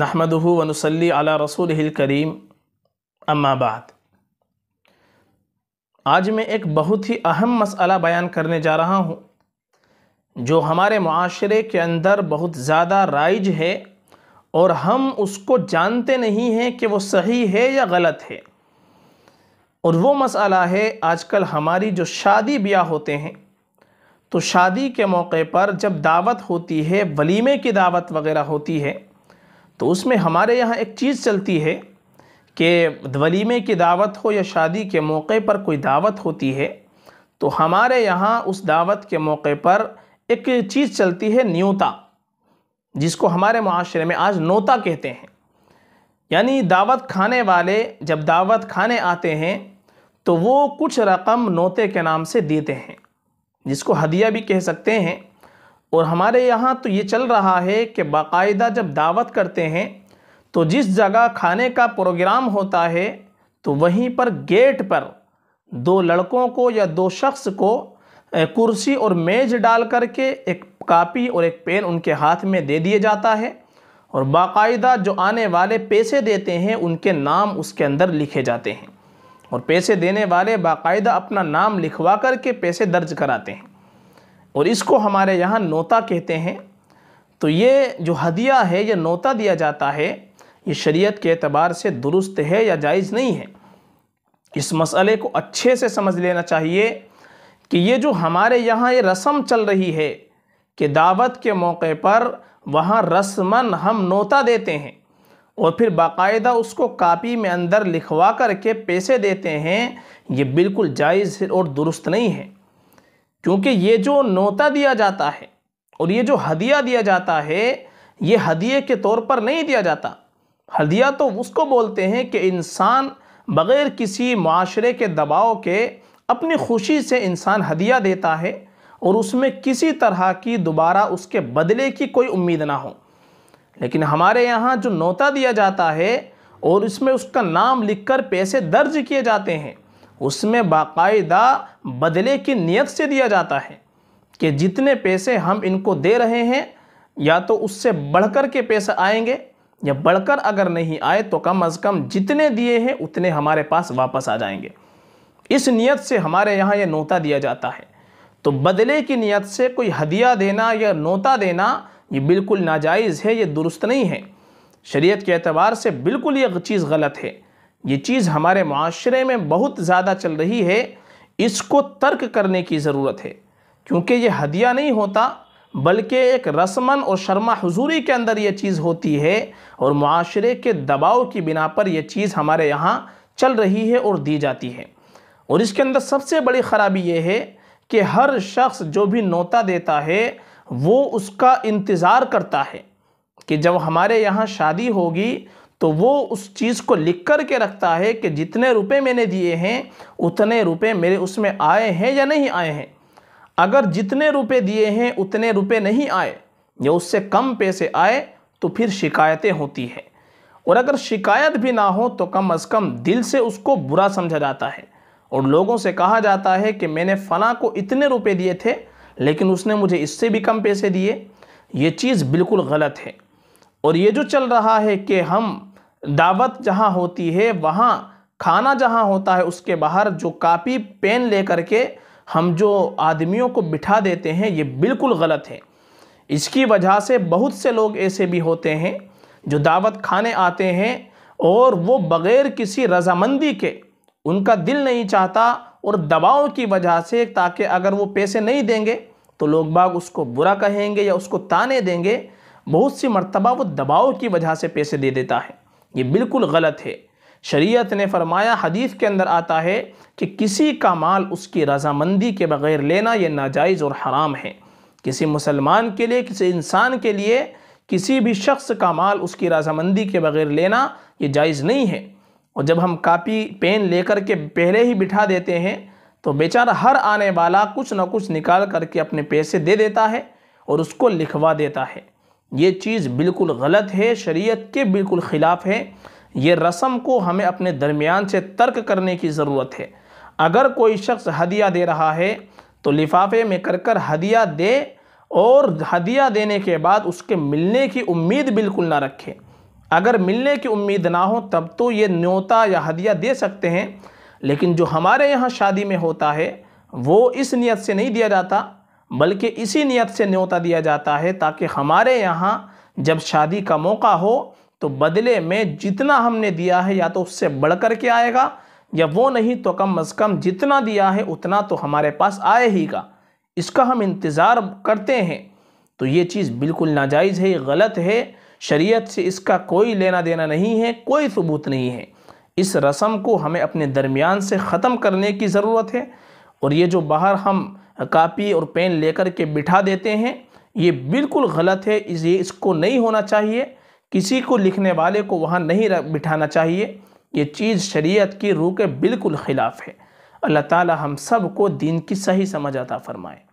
नहमदहू वनसली अला रसूल करीम अम्माबाद आज मैं एक बहुत ही अहम मसला बयान करने जा रहा हूँ जो हमारे माशरे के अंदर बहुत ज़्यादा राइज है और हम उसको जानते नहीं हैं कि वो सही है या गलत है और वो मसाला है आजकल हमारी जो शादी ब्याह होते हैं तो शादी के मौके पर जब दावत होती है वलीमे की दावत वगैरह होती है तो उसमें हमारे यहाँ एक चीज़ चलती है कि वलीमे की दावत हो या शादी के मौके पर कोई दावत होती है तो हमारे यहाँ उस दावत के मौके पर एक चीज़ चलती है न्योता जिसको हमारे माशरे में आज नोता कहते हैं यानी दावत खाने वाले जब दावत खाने आते हैं तो वो कुछ रकम नोते के नाम से देते हैं जिसको हदिया भी कह सकते हैं और हमारे यहाँ तो ये चल रहा है कि बाकायदा जब दावत करते हैं तो जिस जगह खाने का प्रोग्राम होता है तो वहीं पर गेट पर दो लड़कों को या दो शख्स को कुर्सी और मेज़ डाल करके एक कापी और एक पेन उनके हाथ में दे दिए जाता है और बाकायदा जो आने वाले पैसे देते हैं उनके नाम उसके अंदर लिखे जाते हैं और पैसे देने वाले बाकायदा अपना नाम लिखवा कर के पैसे दर्ज कराते हैं और इसको हमारे यहाँ नोता कहते हैं तो ये जो हदिया है ये नोता दिया जाता है ये शरीयत के अतबार से दुरुस्त है या जायज़ नहीं है इस मसले को अच्छे से समझ लेना चाहिए कि ये जो हमारे यहाँ ये रस्म चल रही है कि दावत के मौके पर वहाँ रस्मन हम नोता देते हैं और फिर बाकायदा उसको कापी में अंदर लिखवा कर के पैसे देते हैं ये बिल्कुल जायज़ और दुरुस्त नहीं है क्योंकि ये जो नोता दिया जाता है और ये जो हदिया दिया जाता है ये हदिये के तौर पर नहीं दिया जाता हदिया तो उसको बोलते हैं कि इंसान बग़ैर किसी माशरे के दबाव के अपनी खुशी से इंसान हदिया देता है और उसमें किसी तरह की दोबारा उसके बदले की कोई उम्मीद ना हो लेकिन हमारे यहाँ जो नोता दिया जाता है और इसमें उसका नाम लिखकर पैसे दर्ज किए जाते हैं उसमें बाकायदा बदले की नियत से दिया जाता है कि जितने पैसे हम इनको दे रहे हैं या तो उससे बढ़कर के पैसे आएंगे या बढ़कर अगर नहीं आए तो कम अज़ कम जितने दिए हैं उतने हमारे पास वापस आ जाएंगे इस नियत से हमारे यहाँ यह नोता दिया जाता है तो बदले की नियत से कोई हदिया देना या नोता देना ये बिल्कुल नाजायज़ है ये दुरुस्त नहीं है शरीयत के अतबार से बिल्कुल ये चीज़ गलत है ये चीज़ हमारे माशरे में बहुत ज़्यादा चल रही है इसको तर्क करने की ज़रूरत है क्योंकि ये हदिया नहीं होता बल्कि एक रस्मन और शर्मा हजूरी के अंदर ये चीज़ होती है और माशरे के दबाव की बिना पर यह चीज़ हमारे यहाँ चल रही है और दी जाती है और इसके अंदर सबसे बड़ी ख़राबी ये है कि हर शख्स जो भी नोता देता है वो उसका इंतज़ार करता है कि जब हमारे यहाँ शादी होगी तो वो उस चीज़ को लिख कर के रखता है कि जितने रुपए मैंने दिए हैं उतने रुपए मेरे उसमें आए हैं या नहीं आए हैं अगर जितने रुपए दिए हैं उतने रुपए नहीं आए या उससे कम पैसे आए तो फिर शिकायतें होती हैं और अगर शिकायत भी ना हो तो कम अज़ कम दिल से उसको बुरा समझा जाता है और लोगों से कहा जाता है कि मैंने फ़लाँ को इतने रुपए दिए थे लेकिन उसने मुझे इससे भी कम पैसे दिए ये चीज़ बिल्कुल गलत है और ये जो चल रहा है कि हम दावत जहाँ होती है वहाँ खाना जहाँ होता है उसके बाहर जो कापी पेन ले करके हम जो आदमियों को बिठा देते हैं ये बिल्कुल गलत है इसकी वजह से बहुत से लोग ऐसे भी होते हैं जो दावत खाने आते हैं और वो बग़ैर किसी रजामंदी के उनका दिल नहीं चाहता और दबाव की वजह से ताकि अगर वो पैसे नहीं देंगे तो लोग बाग उसको बुरा कहेंगे या उसको ताने देंगे बहुत सी मरतबा वो दबाव की वजह से पैसे दे देता है ये बिल्कुल गलत है शरीयत ने फरमाया हदीस के अंदर आता है कि किसी का माल उसकी रजामंदी के बग़ैर लेना यह नाजायज़ और हराम है किसी मुसलमान के लिए किसी इंसान के लिए किसी भी शख्स का माल उसकी रजामंदी के बग़ैर लेना ये जायज़ नहीं है और जब हम कापी पेन लेकर के पहले ही बिठा देते हैं तो बेचारा हर आने वाला कुछ ना कुछ निकाल करके अपने पैसे दे देता है और उसको लिखवा देता है ये चीज़ बिल्कुल गलत है शरीयत के बिल्कुल ख़िलाफ़ है ये रस्म को हमें अपने दरमियान से तर्क करने की ज़रूरत है अगर कोई शख्स हदिया दे रहा है तो लिफाफे में कर कर हदिया दे और हदिया देने के बाद उसके मिलने की उम्मीद बिल्कुल ना रखें अगर मिलने की उम्मीद ना हो तब तो ये न्योता या हदिया दे सकते हैं लेकिन जो हमारे यहाँ शादी में होता है वो इस नियत से नहीं दिया जाता बल्कि इसी नियत से न्योता दिया जाता है ताकि हमारे यहाँ जब शादी का मौका हो तो बदले में जितना हमने दिया है या तो उससे बढ़ कर के आएगा या वो नहीं तो कम अज़ कम जितना दिया है उतना तो हमारे पास आए ही का इसका हम इंतज़ार करते हैं तो ये चीज़ बिल्कुल नाजायज़ है ये गलत है शरीयत से इसका कोई लेना देना नहीं है कोई सबूत नहीं है इस रस्म को हमें अपने दरमियान से ख़त्म करने की ज़रूरत है और ये जो बाहर हम कापी और पेन लेकर के बिठा देते हैं ये बिल्कुल गलत है इस ये इसको नहीं होना चाहिए किसी को लिखने वाले को वहाँ नहीं बिठाना चाहिए ये चीज़ शरीयत की रूह के बिल्कुल ख़िलाफ़ है अल्लाह ताला हम सब को दीन की सही समझ आता फ़रमाए